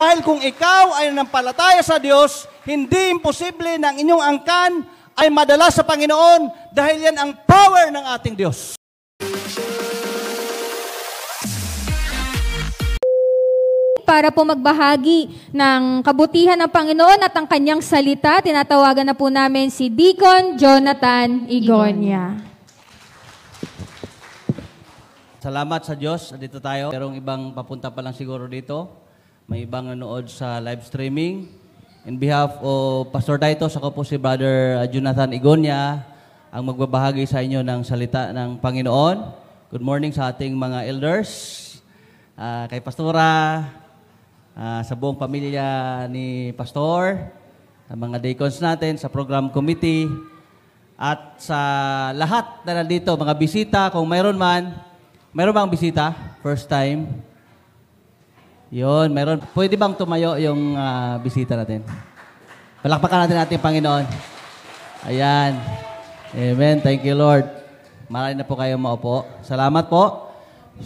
Dahil kung ikaw ay nampalataya sa Diyos, hindi imposible ng inyong angkan ay madala sa Panginoon dahil yan ang power ng ating Diyos. para po magbahagi ng kabutihan ng Panginoon at ang kanyang salita. Tinatawagan na po namin si Deacon Jonathan Igonia. Salamat sa Diyos. Dito tayo. Merong ibang papunta pa lang siguro dito may ibang nanood sa live streaming. In behalf of Pastor Daitos, ako po si Brother uh, Jonathan Igonia ang magbabahagi sa inyo ng salita ng Panginoon. Good morning sa ating mga elders, uh, kay Pastora, uh, sa buong pamilya ni Pastor, sa mga deacons natin, sa program committee, at sa lahat na nandito, mga bisita, kung mayroon man, mayroon bang bisita? First time? Yun, meron. Pwede bang tumayo yung ah, bisita natin? Palakpakan natin ating Panginoon. Ayan. Amen. Thank you, Lord. Marami na po kayo maupo. Salamat po.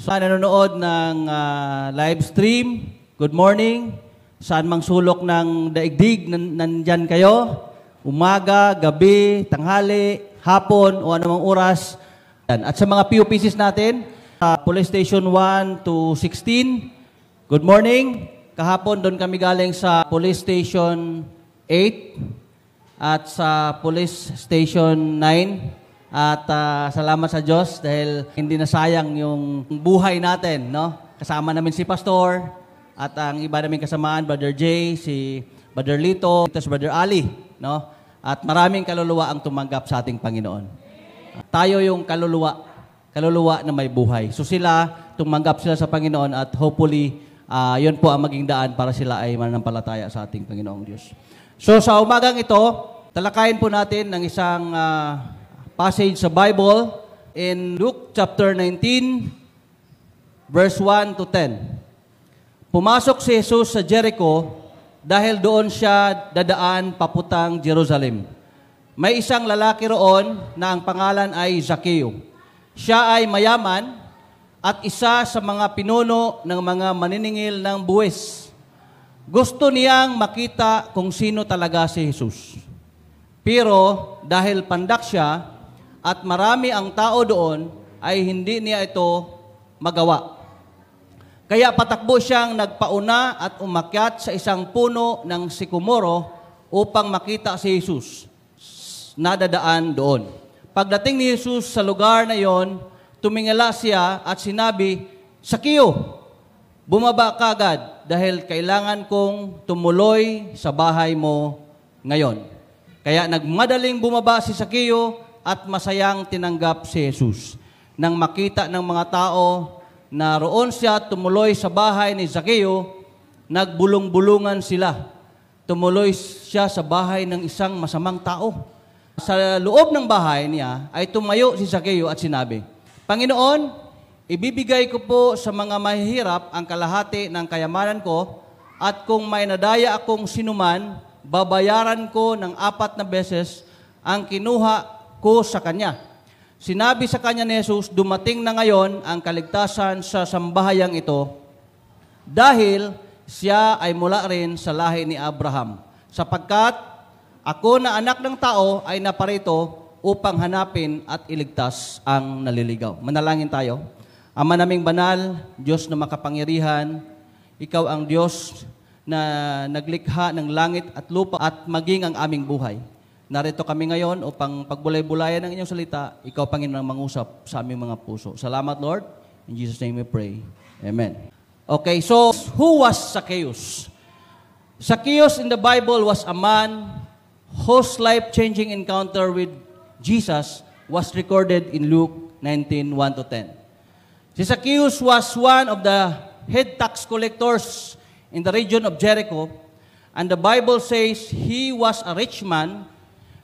Sa nanonood ng ah, live stream, good morning. Saan mang sulok ng daigdig, nan- nandyan kayo. Umaga, gabi, tanghali, hapon, o anumang oras. At sa mga POPCs natin, sa ah, Police Station 1 to 16, Good morning. Kahapon doon kami galing sa Police Station 8 at sa Police Station 9. At uh, salamat sa Diyos dahil hindi na sayang yung buhay natin, no? Kasama namin si Pastor at ang iba namin kasamaan, Brother Jay, si Brother Lito, at si Brother Ali, no? At maraming kaluluwa ang tumanggap sa ating Panginoon. At tayo yung kaluluwa, kaluluwa na may buhay. So sila, tumanggap sila sa Panginoon at hopefully uh, yun po ang maging daan para sila ay mananampalataya sa ating Panginoong Diyos. So sa umagang ito, talakayin po natin ng isang uh, passage sa Bible in Luke chapter 19 verse 1 to 10. Pumasok si Jesus sa Jericho dahil doon siya dadaan papuntang Jerusalem. May isang lalaki roon na ang pangalan ay Zaccheo. Siya ay mayaman at isa sa mga pinuno ng mga maniningil ng buwis. Gusto niyang makita kung sino talaga si Jesus. Pero dahil pandak siya at marami ang tao doon, ay hindi niya ito magawa. Kaya patakbo siyang nagpauna at umakyat sa isang puno ng sikumoro upang makita si Jesus. Nadadaan doon. Pagdating ni Jesus sa lugar na yon, tumingala siya at sinabi, Sakiyo, bumaba ka agad dahil kailangan kong tumuloy sa bahay mo ngayon. Kaya nagmadaling bumaba si Sakiyo at masayang tinanggap si Jesus. Nang makita ng mga tao na roon siya tumuloy sa bahay ni Sakiyo, nagbulong-bulungan sila. Tumuloy siya sa bahay ng isang masamang tao. Sa loob ng bahay niya ay tumayo si Sakiyo at sinabi, Panginoon, ibibigay ko po sa mga mahihirap ang kalahati ng kayamanan ko at kung may nadaya akong sinuman, babayaran ko ng apat na beses ang kinuha ko sa kanya. Sinabi sa kanya ni Jesus, dumating na ngayon ang kaligtasan sa sambahayang ito dahil siya ay mula rin sa lahi ni Abraham. Sapagkat ako na anak ng tao ay naparito upang hanapin at iligtas ang naliligaw. Manalangin tayo. Ama naming banal, Diyos na makapangyarihan, Ikaw ang Diyos na naglikha ng langit at lupa at maging ang aming buhay. Narito kami ngayon upang pagbulay-bulayan ang inyong salita, ikaw Panginoon ang mangusap sa aming mga puso. Salamat Lord. In Jesus name we pray. Amen. Okay, so who was Zacchaeus? Zacchaeus in the Bible was a man whose life-changing encounter with Jesus was recorded in Luke 19:1 to 10. Si Zacchaeus was one of the head tax collectors in the region of Jericho, and the Bible says he was a rich man.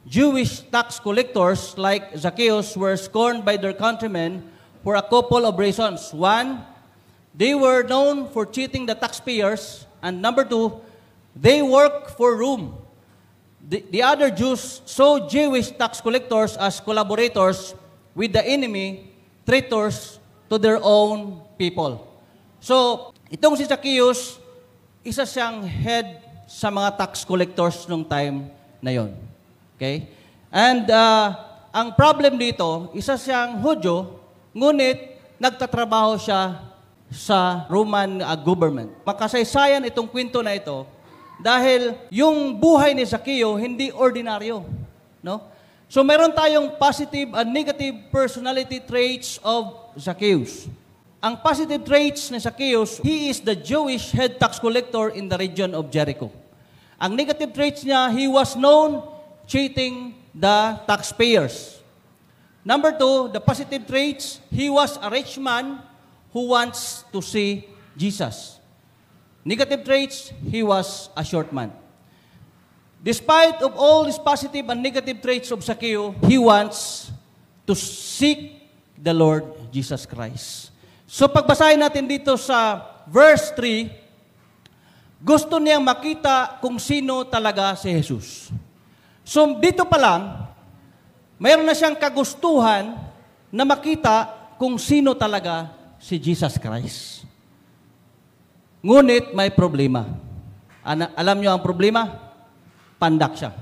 Jewish tax collectors like Zacchaeus were scorned by their countrymen for a couple of reasons. One, they were known for cheating the taxpayers, and number two, they worked for Rome. The, the other Jews saw Jewish tax collectors as collaborators with the enemy, traitors to their own people. So, itong si Zacchaeus, isa siyang head sa mga tax collectors nung time na yon. Okay? And uh, ang problem dito, isa siyang Hudyo, ngunit nagtatrabaho siya sa Roman uh, government. Makasaysayan itong kwento na ito dahil yung buhay ni Zaccheo hindi ordinaryo, no? So meron tayong positive and negative personality traits of Zacchaeus. Ang positive traits ni Zacchaeus, he is the Jewish head tax collector in the region of Jericho. Ang negative traits niya, he was known cheating the taxpayers. Number two, the positive traits, he was a rich man who wants to see Jesus. Negative traits, he was a short man. Despite of all his positive and negative traits of Zacchaeus, he wants to seek the Lord Jesus Christ. So pagbasahin natin dito sa verse 3, gusto niya makita kung sino talaga si Jesus. So dito pa lang, mayroon na siyang kagustuhan na makita kung sino talaga si Jesus Christ. Ngunit may problema. Ana, alam nyo ang problema? Pandak siya.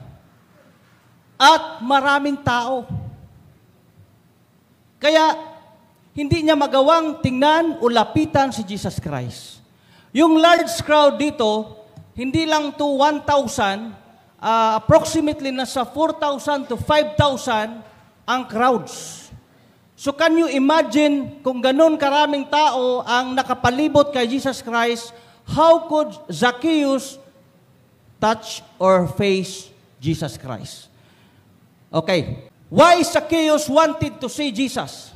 At maraming tao. Kaya, hindi niya magawang tingnan o lapitan si Jesus Christ. Yung large crowd dito, hindi lang to 1,000, uh, ah, approximately nasa 4,000 to 5,000 ang crowds. So can you imagine kung ganun karaming tao ang nakapalibot kay Jesus Christ, how could Zacchaeus touch or face Jesus Christ? Okay. Why Zacchaeus wanted to see Jesus?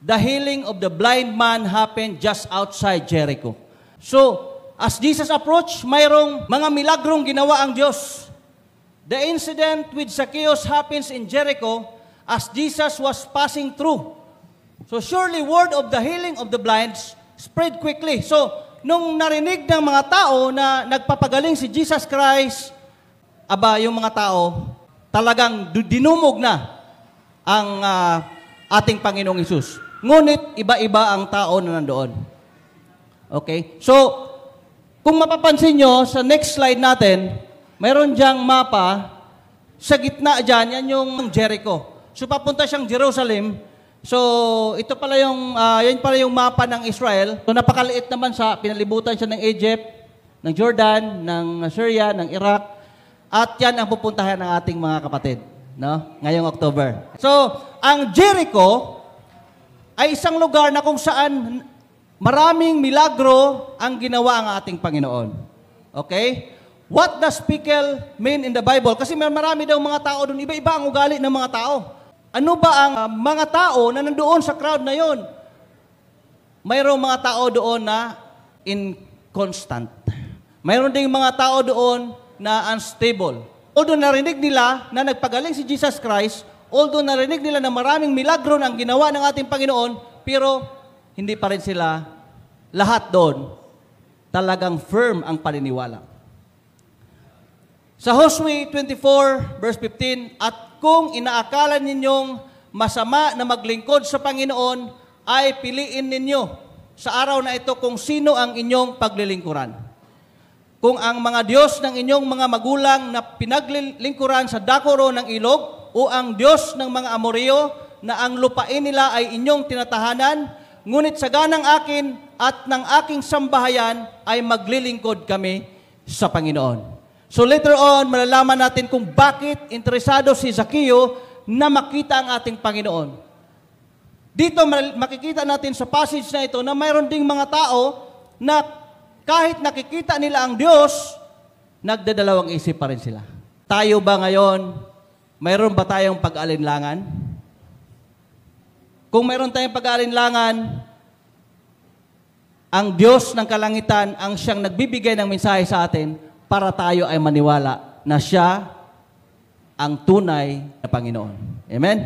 The healing of the blind man happened just outside Jericho. So, as Jesus approached, mayroong mga milagrong ginawa ang Diyos. The incident with Zacchaeus happens in Jericho as Jesus was passing through. So surely word of the healing of the blind spread quickly. So nung narinig ng mga tao na nagpapagaling si Jesus Christ, aba yung mga tao talagang dinumog na ang uh, ating Panginoong Isus. Ngunit iba-iba ang tao na nandoon. Okay? So, kung mapapansin nyo, sa next slide natin, mayroon diyang mapa, sa gitna dyan, yan yung Jericho. So papunta siyang Jerusalem. So ito pala yung, uh, ah, yan pala yung mapa ng Israel. So napakaliit naman sa, pinalibutan siya ng Egypt, ng Jordan, ng Syria, ng Iraq. At yan ang pupuntahan ng ating mga kapatid. No? Ngayong October. So, ang Jericho ay isang lugar na kung saan maraming milagro ang ginawa ng ating Panginoon. Okay? What does pickle mean in the Bible? Kasi may marami daw mga tao doon, iba-iba ang ugali ng mga tao. Ano ba ang uh, mga tao na nandoon sa crowd na yon? Mayroong mga tao doon na inconstant. Mayroon ding mga tao doon na unstable. Although narinig nila na nagpagaling si Jesus Christ, although narinig nila na maraming milagro ang ginawa ng ating Panginoon, pero hindi pa rin sila lahat doon talagang firm ang paniniwala. Sa Hosea 24 verse 15, at kung inaakala ninyong masama na maglingkod sa Panginoon, ay piliin ninyo sa araw na ito kung sino ang inyong paglilingkuran. Kung ang mga Diyos ng inyong mga magulang na pinaglilingkuran sa dakoro ng ilog o ang Diyos ng mga Amoreo na ang lupain nila ay inyong tinatahanan, ngunit sa ganang akin at ng aking sambahayan ay maglilingkod kami sa Panginoon. So later on, malalaman natin kung bakit interesado si Zaccheo na makita ang ating Panginoon. Dito makikita natin sa passage na ito na mayroon ding mga tao na kahit nakikita nila ang Diyos, nagdadalawang isip pa rin sila. Tayo ba ngayon, mayroon ba tayong pag-alinlangan? Kung mayroon tayong pag-alinlangan, ang Diyos ng kalangitan ang siyang nagbibigay ng mensahe sa atin, para tayo ay maniwala na siya ang tunay na Panginoon. Amen?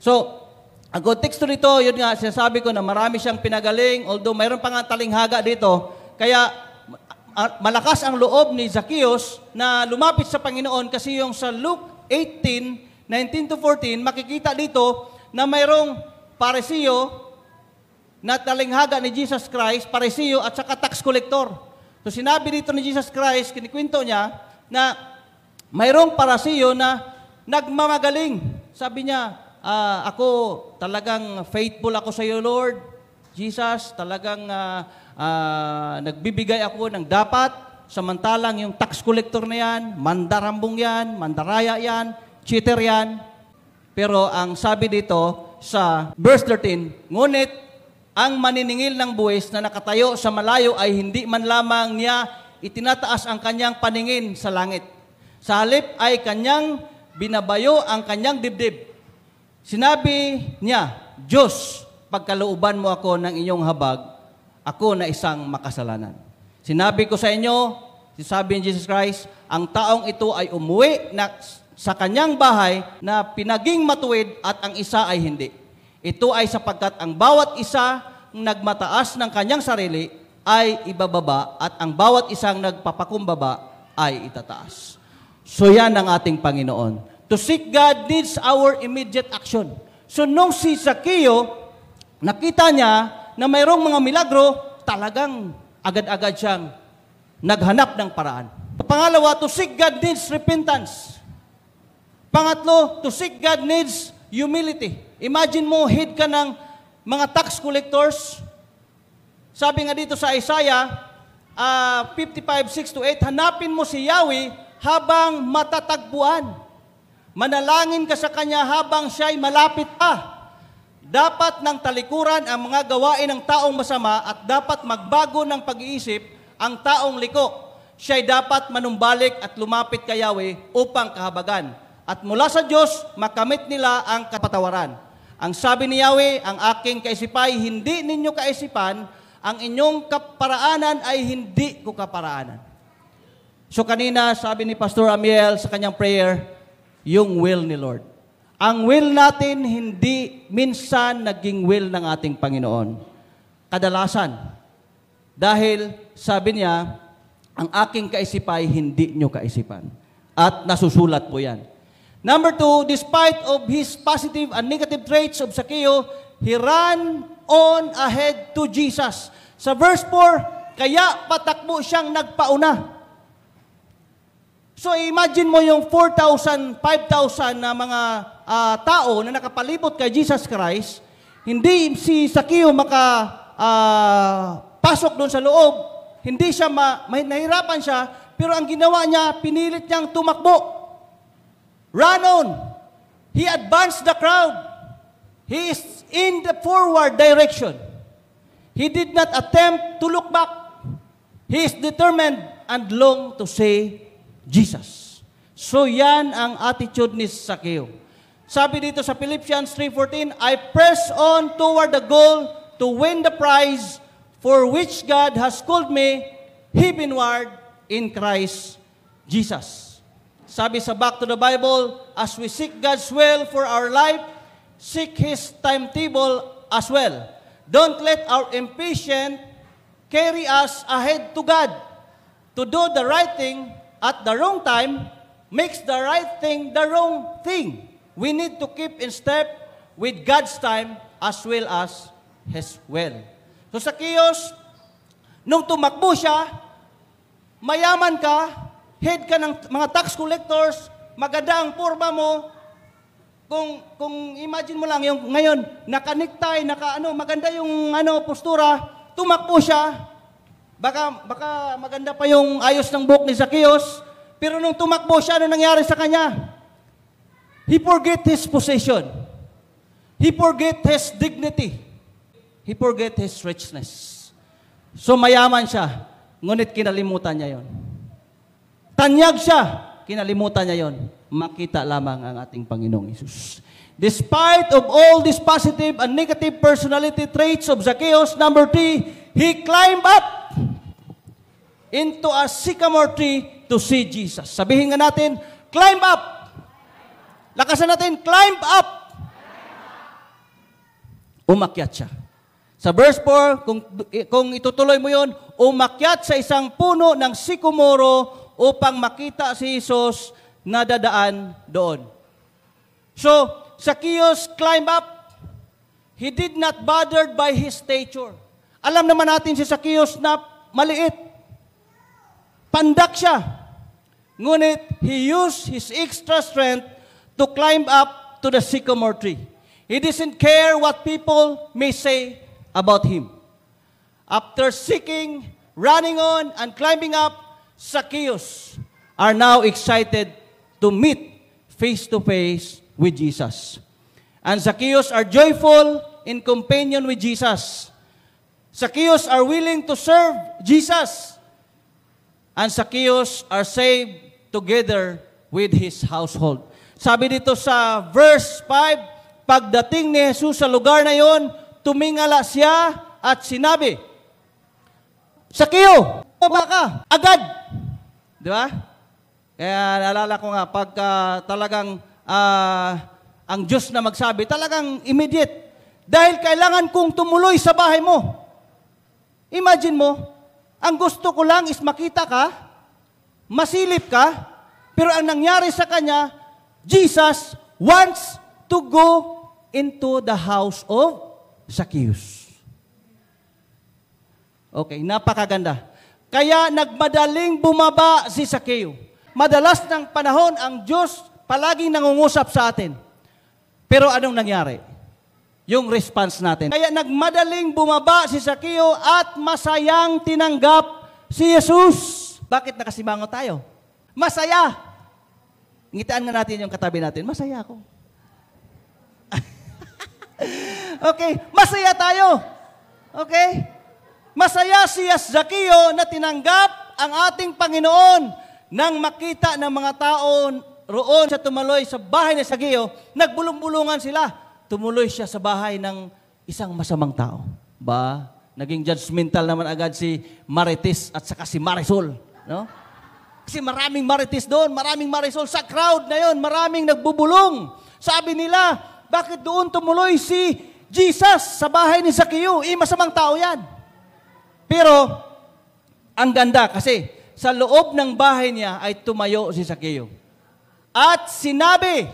So, ang konteksto nito, yun nga, sinasabi ko na marami siyang pinagaling, although mayroon pa nga talinghaga dito, kaya ah, malakas ang loob ni Zacchaeus na lumapit sa Panginoon kasi yung sa Luke 18, 19 to 14, makikita dito na mayroong paresiyo na talinghaga ni Jesus Christ, paresiyo at saka tax collector. So sinabi dito ni Jesus Christ, kinikwento niya, na mayroong parasiyo na nagmamagaling. Sabi niya, uh, ako talagang faithful ako sa iyo, Lord. Jesus, talagang uh, uh, nagbibigay ako ng dapat. Samantalang yung tax collector na yan, mandarambong yan, mandaraya yan, cheater yan. Pero ang sabi dito sa verse 13, Ngunit ang maniningil ng buwis na nakatayo sa malayo ay hindi man lamang niya itinataas ang kanyang paningin sa langit. Sa halip ay kanyang binabayo ang kanyang dibdib. Sinabi niya, Diyos, pagkalooban mo ako ng inyong habag, ako na isang makasalanan. Sinabi ko sa inyo, sinabi ni Jesus Christ, ang taong ito ay umuwi na sa kanyang bahay na pinaging matuwid at ang isa ay hindi. Ito ay sapagkat ang bawat isa nagmataas ng kanyang sarili ay ibababa at ang bawat isang nagpapakumbaba ay itataas. So yan ang ating Panginoon. To seek God needs our immediate action. So nung si Sakio, nakita niya na mayroong mga milagro, talagang agad-agad siyang naghanap ng paraan. Pangalawa, to seek God needs repentance. Pangatlo, to seek God needs humility. Imagine mo, hit ka ng mga tax collectors. Sabi nga dito sa Isaiah, uh, 55, 6 to 8, hanapin mo si Yahweh habang matatagpuan. Manalangin ka sa Kanya habang siya'y malapit pa. Dapat ng talikuran ang mga gawain ng taong masama at dapat magbago ng pag-iisip ang taong liko. Siya'y dapat manumbalik at lumapit kay Yahweh upang kahabagan. At mula sa Diyos, makamit nila ang kapatawaran. Ang sabi ni Yahweh, ang aking kaisipay, hindi ninyo kaisipan, ang inyong kaparaanan ay hindi ko kaparaanan. So kanina, sabi ni Pastor Amiel sa kanyang prayer, yung will ni Lord. Ang will natin hindi minsan naging will ng ating Panginoon. Kadalasan. Dahil sabi niya, ang aking kaisipay, hindi nyo kaisipan. At nasusulat po yan. Number two, despite of his positive and negative traits of Sakeo, he ran on ahead to Jesus. Sa verse 4, kaya patakbo siyang nagpauna. So imagine mo yung 4,000, 5,000 na mga uh, tao na nakapalibot kay Jesus Christ, hindi si Sakyo maka uh, pasok doon sa loob, hindi siya ma, nahirapan siya, pero ang ginawa niya, pinilit niyang tumakbo. Run on. He advanced the crowd. He is in the forward direction. He did not attempt to look back. He is determined and long to say Jesus. So yan ang attitude ni Sakyo. Sabi dito sa Philippians 3.14, I press on toward the goal to win the prize for which God has called me heavenward in Christ Jesus. Sabi sa Back to the Bible, as we seek God's will for our life, seek His timetable as well. Don't let our impatience carry us ahead to God. To do the right thing at the wrong time makes the right thing the wrong thing. We need to keep in step with God's time as well as His will. So sa Zacchaeus, nung tumakbo siya, mayaman ka, head ka ng mga tax collectors, maganda ang porma mo, kung kung imagine mo lang yung ngayon nakaniktay, naka ano maganda yung ano postura tumakbo siya baka baka maganda pa yung ayos ng buhok ni Zacchaeus pero nung tumakbo siya ano nangyari sa kanya he forget his possession he forget his dignity he forget his richness so mayaman siya ngunit kinalimutan niya yon Tanyag siya. Kinalimutan niya yon. Makita lamang ang ating Panginoong Isus. Despite of all these positive and negative personality traits of Zacchaeus, number three, he climbed up into a sycamore tree to see Jesus. Sabihin nga natin, climb up. Lakasan natin, climb up. Umakyat siya. Sa verse 4, kung, kung itutuloy mo yon, umakyat sa isang puno ng sikumoro upang makita si Jesus na dadaan doon. So, Zacchaeus climbed up. He did not bothered by his stature. Alam naman natin si Zacchaeus na maliit. Pandak siya. Ngunit, he used his extra strength to climb up to the sycamore tree. He doesn't care what people may say about him. After seeking, running on, and climbing up, Zacchaeus are now excited to meet face to face with Jesus. And Zacchaeus are joyful in companion with Jesus. Zacchaeus are willing to serve Jesus. And Zacchaeus are saved together with his household. Sabi dito sa verse 5, pagdating ni Jesus sa lugar na yon, tumingala siya at sinabi, Sakiyo, baba ka, agad. Di ba? Kaya naalala ko nga, pag uh, talagang uh, ang Diyos na magsabi, talagang immediate. Dahil kailangan kong tumuloy sa bahay mo. Imagine mo, ang gusto ko lang is makita ka, masilip ka, pero ang nangyari sa kanya, Jesus wants to go into the house of Zacchaeus. Okay, napakaganda. Kaya nagmadaling bumaba si Sakeo. Madalas ng panahon, ang Diyos palaging nangungusap sa atin. Pero anong nangyari? Yung response natin. Kaya nagmadaling bumaba si Sakeo at masayang tinanggap si Jesus. Bakit nakasimango tayo? Masaya! Ngitaan na natin yung katabi natin. Masaya ako. okay, masaya tayo. Okay? Masaya si Zaccheo na tinanggap ang ating Panginoon nang makita ng mga tao roon sa tumaloy sa bahay ni Zaccheo, nagbulong-bulungan sila. Tumuloy siya sa bahay ng isang masamang tao. Ba, naging judgmental naman agad si Marites at saka si Marisol. No? Kasi maraming Marites doon, maraming Marisol. Sa crowd na yon, maraming nagbubulong. Sabi nila, bakit doon tumuloy si Jesus sa bahay ni Zaccheo? Eh, masamang tao yan. Pero, ang ganda kasi sa loob ng bahay niya ay tumayo si Sakeo. At sinabi,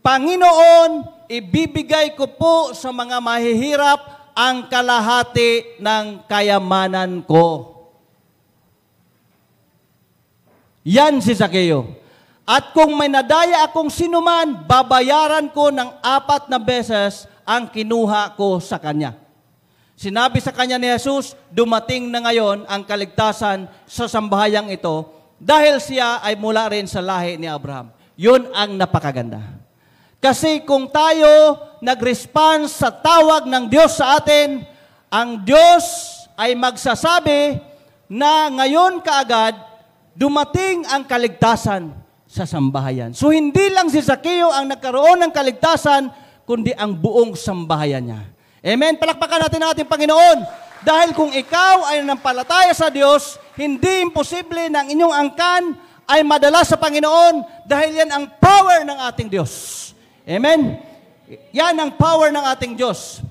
Panginoon, ibibigay ko po sa mga mahihirap ang kalahati ng kayamanan ko. Yan si Sakeo. At kung may nadaya akong sinuman, babayaran ko ng apat na beses ang kinuha ko sa kanya. Sinabi sa kanya ni Jesus, dumating na ngayon ang kaligtasan sa sambahayang ito dahil siya ay mula rin sa lahi ni Abraham. Yun ang napakaganda. Kasi kung tayo nag-response sa tawag ng Diyos sa atin, ang Diyos ay magsasabi na ngayon kaagad dumating ang kaligtasan sa sambahayan. So hindi lang si Zaccheo ang nagkaroon ng kaligtasan, kundi ang buong sambahayan niya. Amen. Palakpakan natin ang ating Panginoon. Dahil kung ikaw ay nanampalataya sa Diyos, hindi imposible ng inyong angkan ay madala sa Panginoon dahil yan ang power ng ating Diyos. Amen? Yan ang power ng ating Diyos.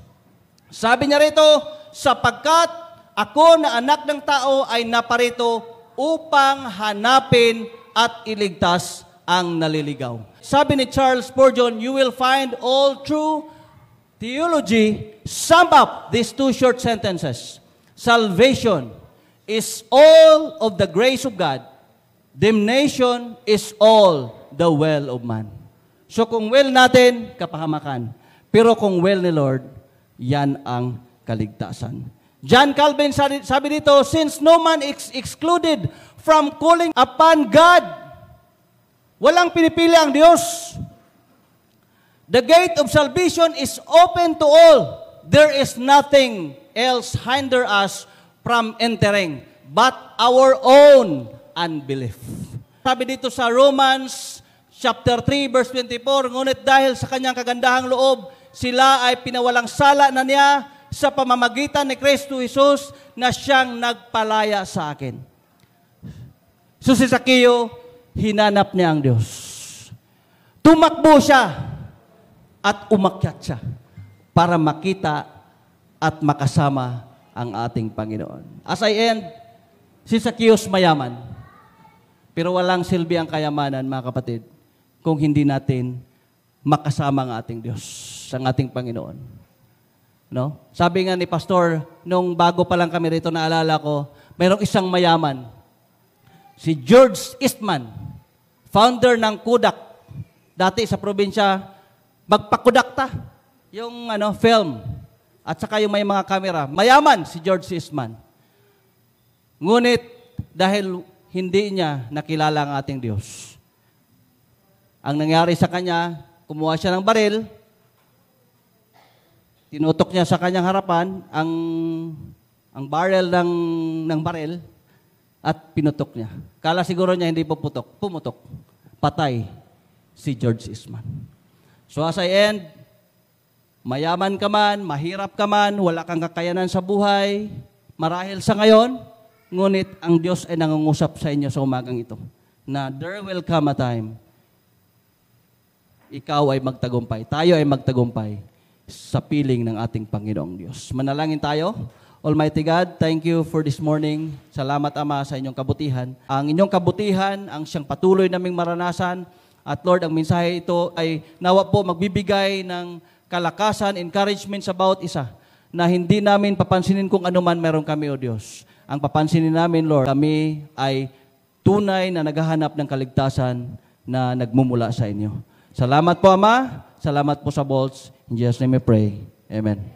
Sabi niya rito, sapagkat ako na anak ng tao ay naparito upang hanapin at iligtas ang naliligaw. Sabi ni Charles Spurgeon, you will find all true theology sum up these two short sentences. Salvation is all of the grace of God. Damnation is all the will of man. So kung will natin, kapahamakan. Pero kung will ni Lord, yan ang kaligtasan. John Calvin sabi dito, since no man is excluded from calling upon God, walang pinipili ang Diyos The gate of salvation is open to all. There is nothing else hinder us from entering but our own unbelief. Sabi dito sa Romans chapter 3 verse 24, ngunit dahil sa kanyang kagandahang loob, sila ay pinawalang sala na niya sa pamamagitan ni Kristo Jesus na siyang nagpalaya sa akin. So si Sakyo, hinanap niya ang Diyos. Tumakbo siya at umakyat siya para makita at makasama ang ating Panginoon. As I end, si Zacchaeus mayaman, pero walang silbi ang kayamanan, mga kapatid, kung hindi natin makasama ang ating Diyos, ang ating Panginoon. No? Sabi nga ni Pastor, nung bago pa lang kami rito, naalala ko, mayroong isang mayaman, si George Eastman, founder ng Kodak, dati sa probinsya magpakudakta yung ano, film at saka yung may mga kamera. Mayaman si George Eastman. Ngunit dahil hindi niya nakilala ang ating Diyos. Ang nangyari sa kanya, kumuha siya ng baril, tinutok niya sa kanyang harapan ang ang barrel ng ng baril at pinutok niya. Kala siguro niya hindi puputok, pumutok. Patay si George Eastman. So as I end, mayaman ka man, mahirap ka man, wala kang kakayanan sa buhay, marahil sa ngayon, ngunit ang Diyos ay nangungusap sa inyo sa umagang ito na there will come a time ikaw ay magtagumpay, tayo ay magtagumpay sa piling ng ating Panginoong Diyos. Manalangin tayo. Almighty God, thank you for this morning. Salamat Ama sa inyong kabutihan. Ang inyong kabutihan, ang siyang patuloy naming maranasan, at Lord, ang mensahe ito ay nawa po magbibigay ng kalakasan, encouragement sa bawat isa na hindi namin papansinin kung anuman meron kami, O Diyos. Ang papansinin namin, Lord, kami ay tunay na naghahanap ng kaligtasan na nagmumula sa inyo. Salamat po, Ama. Salamat po sa Bolts. In Jesus' name we pray. Amen.